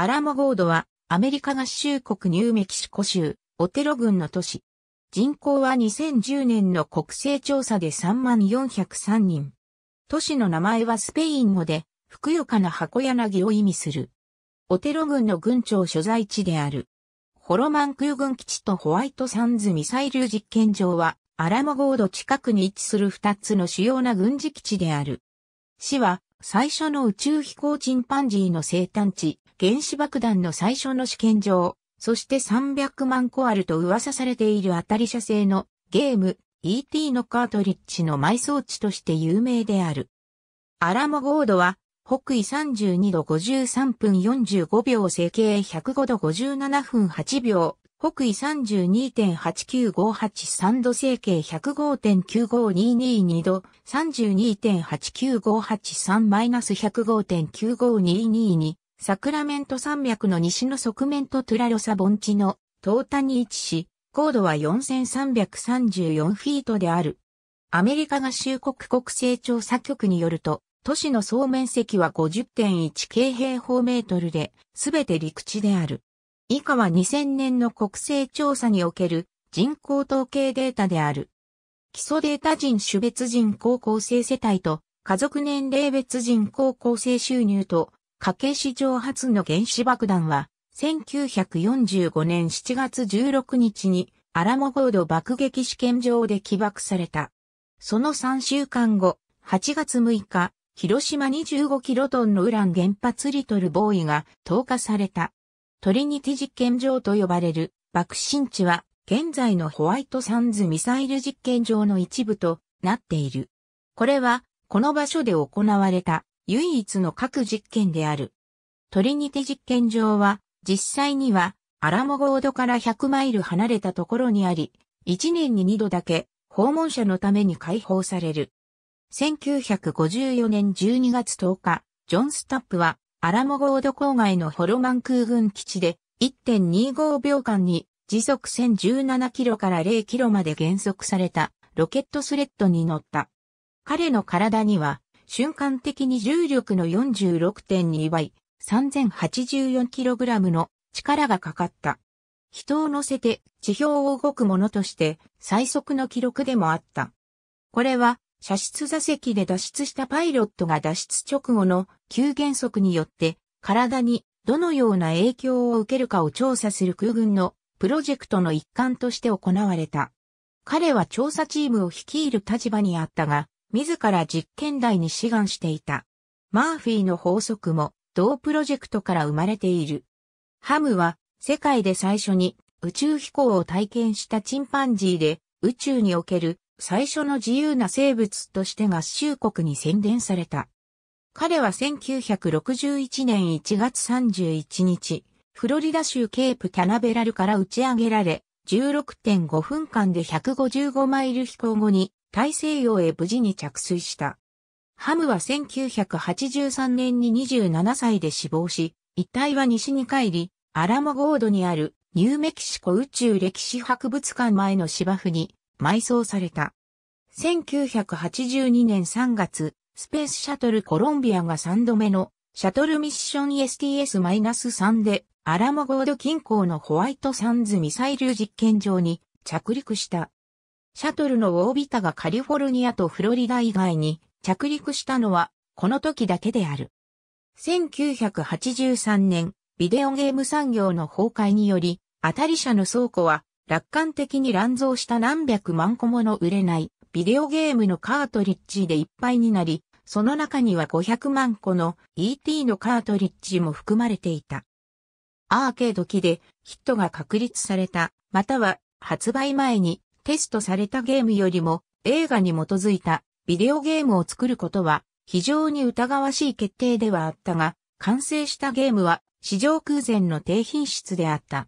アラモゴードは、アメリカ合衆国ニューメキシコ州、オテロ郡の都市。人口は2010年の国勢調査で3403人。都市の名前はスペイン語で、ふくよかな箱柳を意味する。オテロ郡の郡庁所在地である。ホロマン空軍基地とホワイトサンズミサイル実験場は、アラモゴード近くに位置する2つの主要な軍事基地である。市は、最初の宇宙飛行チンパンジーの生誕地、原子爆弾の最初の試験場、そして300万個あると噂されている当たり射製のゲーム ET のカートリッジの埋葬地として有名である。アラモゴードは北緯32度53分45秒整形105度57分8秒、北緯32.89583度整形105.95222度32.8953マイナス105.95222サクラメント山脈の西の側面とトゥラロサ盆地の東端に位置し、高度は4334フィートである。アメリカ合衆国国勢調査局によると、都市の総面積は50.1京平方メートルで、すべて陸地である。以下は2000年の国勢調査における人口統計データである。基礎データ人種別人口構成世帯と家族年齢別人口構成収入と家計史上初の原子爆弾は、1945年7月16日にアラモゴード爆撃試験場で起爆された。その3週間後、8月6日、広島25キロトンのウラン原発リトルボーイが投下された。トリニティ実験場と呼ばれる爆心地は現在のホワイトサンズミサイル実験場の一部となっている。これはこの場所で行われた唯一の核実験である。トリニテ実験場は、実際には、アラモゴードから100マイル離れたところにあり、1年に2度だけ、訪問者のために開放される。1954年12月10日、ジョン・スタップは、アラモゴード郊外のホロマン空軍基地で、1.25秒間に時速1017キロから0キロまで減速されたロケットスレッドに乗った。彼の体には瞬間的に重力の46.2倍、3084kg の力がかかった。人を乗せて地表を動くものとして最速の記録でもあった。これは射出座席で脱出したパイロットが脱出直後の急減速によって体にどのような影響を受けるかを調査する空軍のプロジェクトの一環として行われた。彼は調査チームを率いる立場にあったが、自ら実験台に志願していた。マーフィーの法則も同プロジェクトから生まれている。ハムは世界で最初に宇宙飛行を体験したチンパンジーで宇宙における最初の自由な生物として合衆国に宣伝された。彼は1961年1月31日、フロリダ州ケープキャナベラルから打ち上げられ、16.5分間で155マイル飛行後に大西洋へ無事に着水した。ハムは1983年に27歳で死亡し、遺体は西に帰り、アラモゴードにあるニューメキシコ宇宙歴史博物館前の芝生に埋葬された。1982年3月、スペースシャトルコロンビアが3度目のシャトルミッション STS-3 でアラモゴード近郊のホワイトサンズミサイル実験場に着陸した。シャトルのオービタがカリフォルニアとフロリダ以外に着陸したのはこの時だけである。1983年、ビデオゲーム産業の崩壊により、当たり社の倉庫は楽観的に乱造した何百万個もの売れないビデオゲームのカートリッジでいっぱいになり、その中には500万個の ET のカートリッジも含まれていた。アーケード機でヒットが確立された、または発売前にテストされたゲームよりも映画に基づいたビデオゲームを作ることは非常に疑わしい決定ではあったが、完成したゲームは史上空前の低品質であった。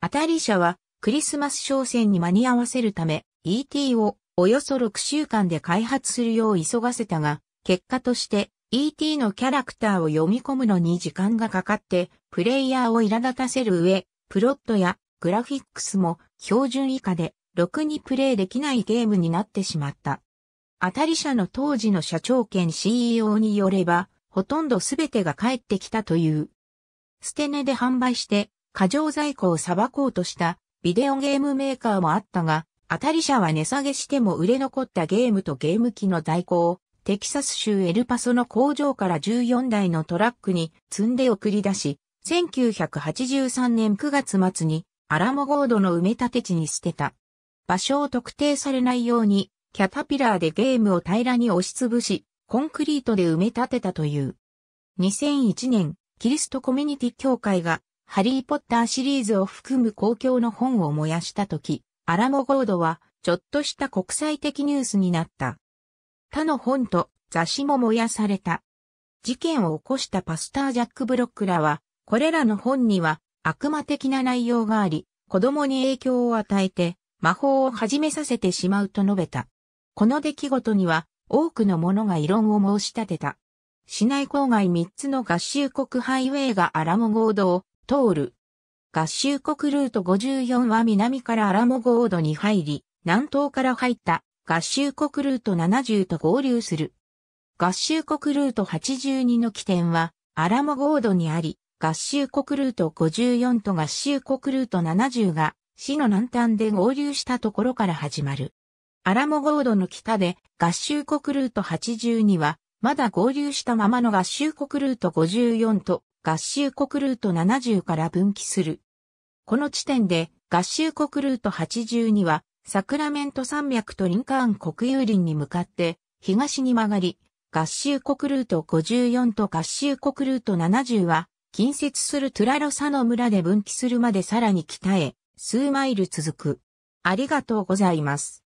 当たり社はクリスマス商戦に間に合わせるため ET をおよそ6週間で開発するよう急がせたが、結果として ET のキャラクターを読み込むのに時間がかかって、プレイヤーを苛立たせる上、プロットやグラフィックスも標準以下でろくにプレイできないゲームになってしまった。当たり社の当時の社長兼 CEO によれば、ほとんどすべてが返ってきたという。捨て値で販売して過剰在庫を裁こうとしたビデオゲームメーカーもあったが、当たり社は値下げしても売れ残ったゲームとゲーム機の在庫をテキサス州エルパソの工場から14台のトラックに積んで送り出し、1983年9月末にアラモゴードの埋め立て地に捨てた。場所を特定されないように、キャタピラーでゲームを平らに押しつぶし、コンクリートで埋め立てたという。2001年、キリストコミュニティ協会が、ハリーポッターシリーズを含む公共の本を燃やしたとき、アラモゴードは、ちょっとした国際的ニュースになった。他の本と雑誌も燃やされた。事件を起こしたパスタージャック・ブロックらは、これらの本には悪魔的な内容があり、子供に影響を与えて、魔法を始めさせてしまうと述べた。この出来事には多くの者が異論を申し立てた。市内郊外3つの合衆国ハイウェイがアラモゴードを通る。合衆国ルート54は南からアラモゴードに入り、南東から入った合衆国ルート70と合流する。合衆国ルート82の起点はアラモゴードにあり、合衆国ルート54と合衆国ルート70が市の南端で合流したところから始まる。アラモゴードの北で合衆国ルート82は、まだ合流したままの合衆国ルート54と合衆国ルート70から分岐する。この地点で合衆国ルート82は、サクラメント山脈とリンカーン国有林に向かって東に曲がり、合衆国ルート54と合衆国ルート70は、近接するトゥラロサの村で分岐するまでさらに北へ数マイル続く。ありがとうございます。